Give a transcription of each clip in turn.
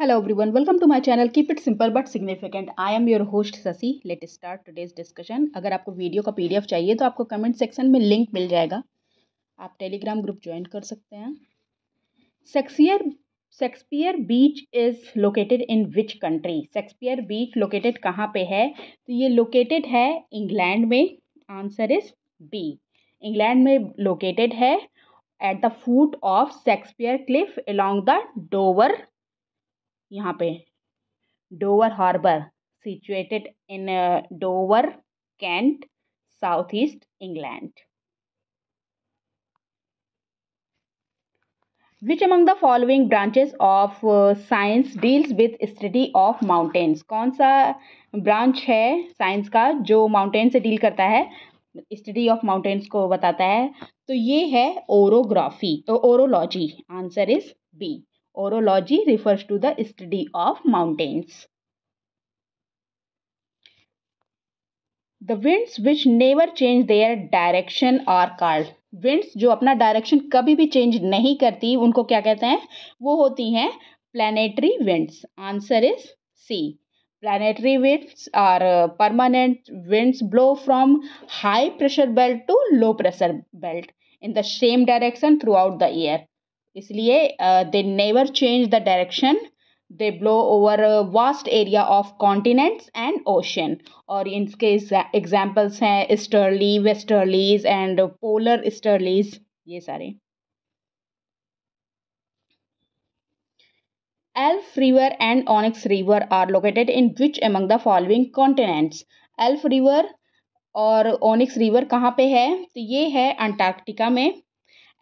Hello everyone, welcome to my channel keep it simple but significant I am your host Sasi let start today's discussion अगर आपको video का PDF चाहिए तो आपको comment section में link मिल जाएगा आप टेलीग्राम ग्रुप ज्वाइन कर सकते हैं Shakespeare Shakespeare beach is located in which country Shakespeare beach located कहाँ पे है तो ये लोकेटेड है इंग्लैंड में आंसर इज बी इंग्लैंड में लोकेटेड है at the foot of Shakespeare cliff along the Dover यहाँ पे Dover harbour situated in Dover Kent south east England which among the following branches of science deals with study of mountains कौन सा branch है science का जो mountain से deal करता है स्टडी ऑफ माउंटेन्स को बताता है तो ये है ओरोग्राफी तो orology answer is B Orology refers to the study of mountains. The winds which never change their direction are called winds जो अपना डायरेक्शन कभी भी चेंज नहीं करती उनको क्या कहते हैं वो होती हैं planetary winds answer is C planetary winds are permanent winds blow from high pressure belt to low pressure belt in the same direction throughout the year इसलिए they never change the direction they blow over vast area of continents and ocean और इनके examples uh, हैं easterlies westerlies and polar easterlies ये सारे Alph river and Onyx river are located in which among the following continents Alph river और Onyx river कहाँ पे है तो ये है अंटार्कटिका में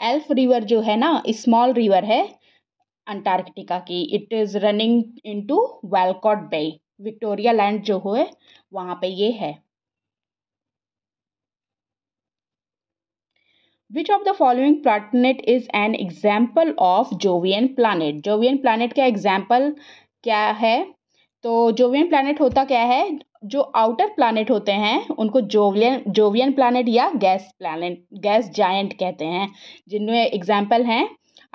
एल्फ रिवर जो है ना स्मॉल रिवर है अंटार्कटिका की it is running into Walcott Bay Victoria Land जो है वहाँ पे ये है which of the following planet is an example of Jovian planet Jovian planet का एग्जाम्पल क्या है तो जोवियन प्लानट होता क्या है जो आउटर प्लानट होते हैं उनको जोवियन जोवियन प्लानट या गैस प्लानट गैस जायंट कहते हैं जिनमें एग्जाम्पल हैं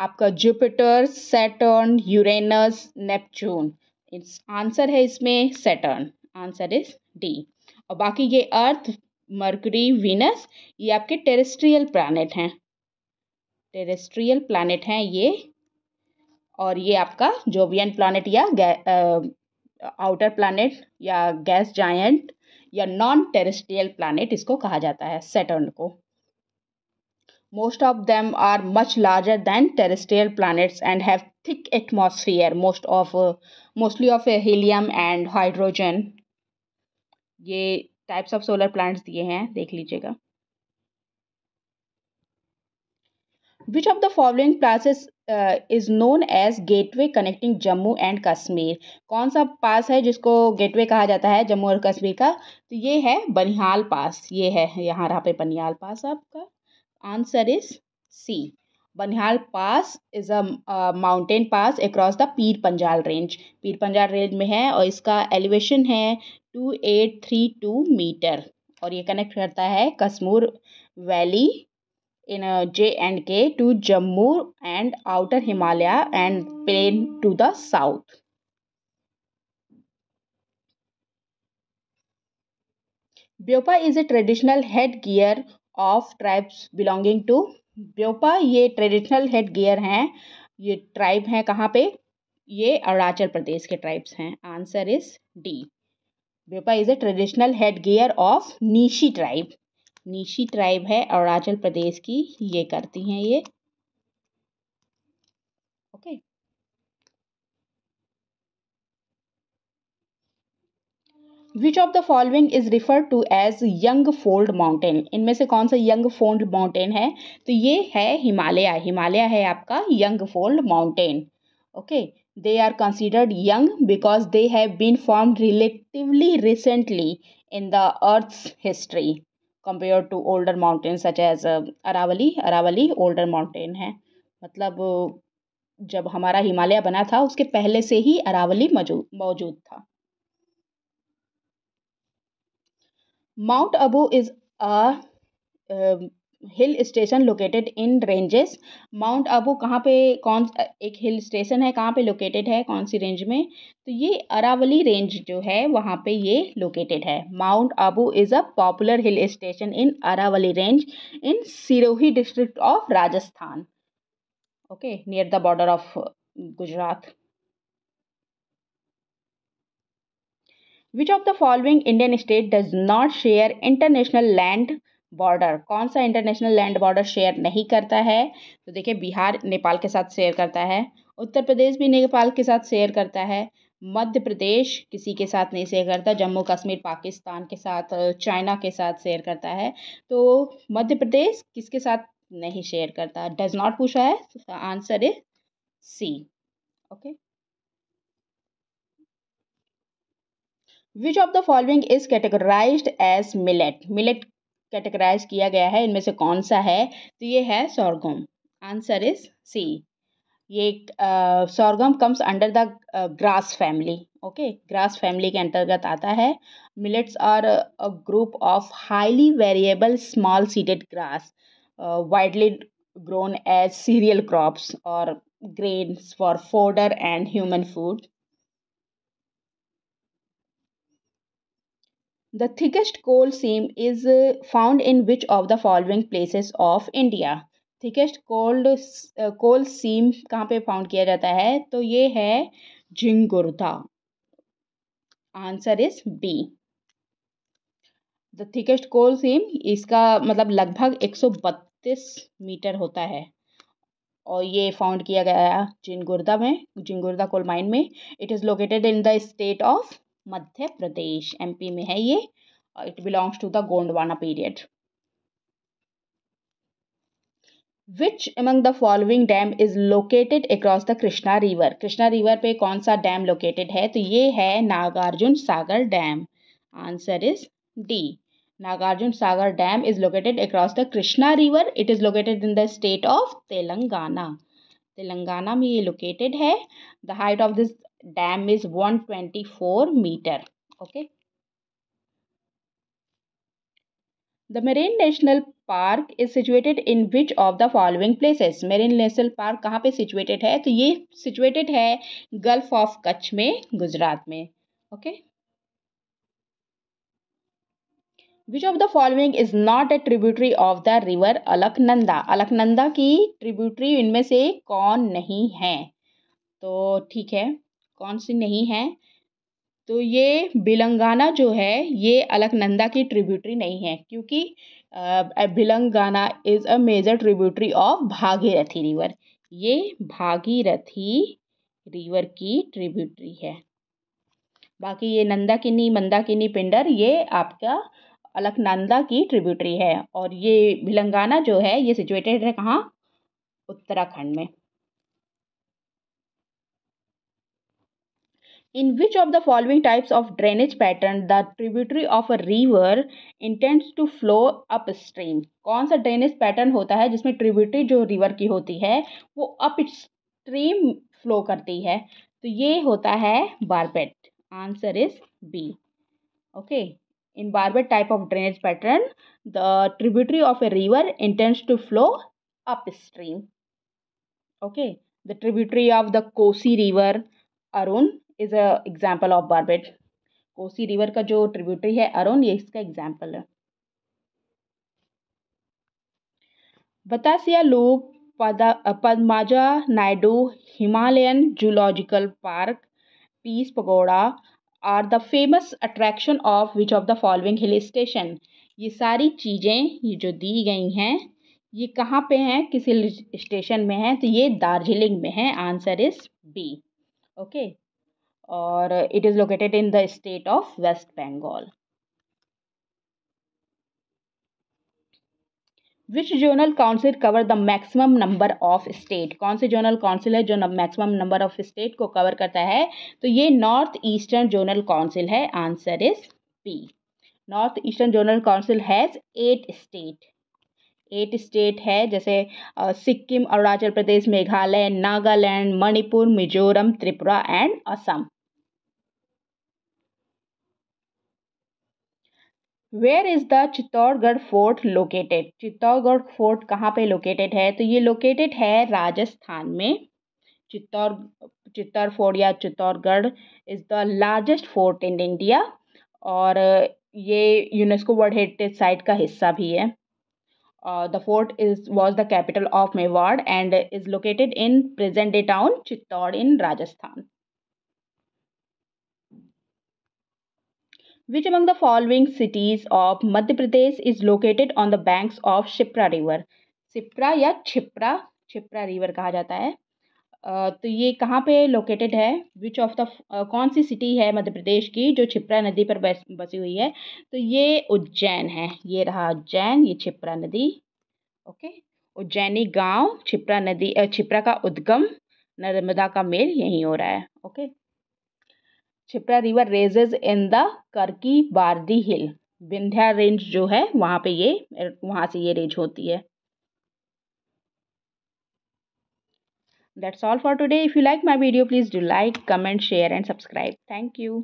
आपका Jupiter Saturn Uranus Neptune it's answer है इसमें सेटर्न आंसर इज डी और बाकी ये अर्थ मर्करी वीनस ये आपके टेरेस्ट्रियल प्लानट हैं टेरेस्ट्रियल प्लानट हैं ये और ये आपका जोवियन प्लानट या आउटर प्लानट या गैस जायंट या नॉन टेरेस्ट्रियल प्लानट इसको कहा जाता है सेटर्न को most of them are much larger than terrestrial planets and have thick atmosphere most of mostly of helium and hydrogen ये टाइप्स ऑफ सोलर प्लांट्स दिए हैं देख लीजिएगा which of the following places is known as gateway connecting Jammu and Kashmir कौन सा पास है जिसको gateway कहा जाता है जम्मू और कश्मीर का तो ये है बनिहाल पास ये है यहाँ रहा पे बनिहाल पास आपका answer is C Banihal pass is a mountain pass across the Pir Panjal range पीर पंजाल रेंज में है और इसका एलिवेशन है two eight three two metre और ये कनेक्ट करता है Kashmir valley in uh, J and K to Jammu and outer Himalaya and plain to the south. Byopa is a traditional headgear of tribes belonging to Byopa ये traditional head gear हैं ये tribe हैं कहाँ पे ये अरुणाचल प्रदेश के ट्राइब्स हैं answer is D Byopa is a traditional headgear of Nyishi tribe Nishi tribe है अरुणाचल प्रदेश की ये करती हैं ये okay which of the following is refer to as young fold mountain इनमें से कौन सा यंग फोल्ड माउंटेन है तो ये है हिमालय हिमालय है आपका young fold mountain okay they are considered young because they have been form relatively recently in the earth history compare to older mountain such as Aravalli Aravalli older mountain है मतलब जब हमारा हिमालय बना था उसके पहले से ही अरावली मौजूद मौजूद था Mount Abu is a hill station located in ranges Mount Abu कहाँ पे कौन एक हिल स्टेशन है कहाँ पे लोकेटेड है कौन सी रेंज में तो ये अरावली रेंज जो है वहाँ पे ये लोकेटेड है Mount Abu is a popular hill station in Aravalli range in Sirohi district of Rajasthan okay near the border of Gujarat which of the following Indian state does not share international land border कौन सा इंटरनेशनल लैंड बॉर्डर शेयर नहीं करता है तो देखिए बिहार नेपाल के साथ share करता है उत्तर प्रदेश भी नेपाल के साथ शेयर करता है मध्य प्रदेश किसी के साथ नहीं शेयर करता जम्मू कश्मीर पाकिस्तान के साथ चाइना के साथ शेयर करता है तो मध्य प्रदेश किसके साथ नहीं शेयर करता डज नॉट पूछा है answer is C okay which of the following is categorize as millet millet categorize किया गया है इनमें से कौन सा है तो ये है सॉर्गम आंसर इज सी ये sorghum comes under the grass family okay grass family के अंतर्गत आता है millets are a group of highly variable small seeded grass widely grown as cereal crops और grains for fodder and human food the thickest coal seam is found in which of the following places of India thickest cold coal seam कहाँ पे found किया जाता है तो ये है Jhingurda answer is be the thickest coal seam इसका मतलब लगभग 132 मीटर होता है और ये फाउंड किया गया है जिनगुर्दा में जिनगुर्दा कोल माइन में it is located in the state of Madhya Pradesh MP में है ये it belongs to the Gondwana period which among the following dam is located across the Krishna river Krishna river पे कौन सा डैम लोकेटेड है तो ये है Nagarjuna Sagar dam answer is D Nagarjuna Sagar dam is located across the Krishna river it is located in the state of Telangana Telangana में ये लोकेटेड है the height of this dam is 124 meter okay The Marine National Park is situated in which of the following places? Marine National Park kahan pe situated hai to ye situated hai Gulf of Kutch mein gujarat mein okay? Which of the following is not a tributary of the river Alaknanda? Alaknanda की tributary इनमें से कौन नहीं है तो ठीक है कौन सी नहीं है तो ये बिलंगाना जो है ये अलकनंदा की ट्रिब्यूटरी नहीं है क्योंकि Bhilangana is a major tributary of Bhagirathi river ये भागीरथी रिवर की ट्रिब्यूटरी है बाकी ये नंदाकिनी किन्नी पिंडर ये आपका अलकनंदा की ट्रिब्यूटरी है और ये बिलंगाना जो है ये सिचुएटेड है कहाँ उत्तराखंड में in in which of the following types of drainage pattern the tributary of a river to flow upstream कौन सा ड्रेनेज पैटर्न होता है जिसमें ट्रिब्यूटरी जो रिवर की होती है वो अपस्ट्रीम फ्लो करती है तो ये होता है barbed answer is B okay in barbed type of drainage pattern the tributary of a river intense to flow stream okay the tributary of the Kosi river Arun is a example of barbed Kosi river का जो tributary है अरुण ये इसका example है Batasia loop Padmaja Naidu Himalayan zoological park peace pagoda are the famous attraction of which of the following hill station ये सारी चीज़ें ये जो दी गई हैं ये कहाँ पे हैं किस हिल स्टेशन में है तो ये दार्जिलिंग में है आंसर इज़ बी ओके और it is located in the state of West Bengal which zonal council cover the maximum number of state कौन से जोनल काउंसिल है जो मैक्सिमम नंबर ऑफ स्टेट को कवर करता है तो ये नॉर्थ ईस्टर्न जोनल काउंसिल है answer is P north eastern zonal council has eight state eight state है जैसे Sikkim Arunachal Pradesh Meghalaya Nagaland Manipur Mizoram Tripura and Assam where is the Chittorgarh fort located Chittorgarh fort कहाँ पे लोकेटेड है तो ये लोकेटेड है राजस्थान में चित्तौड़ चित्तौड़ फोर्ट या Chittorgarh is the largest fort in India और uh, ये यूनेस्को वर्ल्ड हेरिटेज साइट का हिस्सा भी है the fort is was the capital of Mewar and is located in present day town Chittor in Rajasthan Which among the following cities of Madhya Pradesh is located on the banks of Shipra River? Shipra या Shipra Shipra river कहा जाता है तो ये कहाँ पे located है which of the कौन सी सिटी है मध्य प्रदेश की जो छिप्रा नदी पर बस, बसी हुई है तो ये उज्जैन है ये रहा उज्जैन ये छिप्रा नदी ओके उज्जैनी गांव छिप्रा नदी छिप्रा का उद्गम नर्मदा का मेल यहीं हो रहा है okay Shipra river rises in the Karki Bardi hill Vindhya range जो है वहाँ पे ये वहाँ से ये रेंज होती है that's all for today if you like my video please do like comment share and subscribe thank you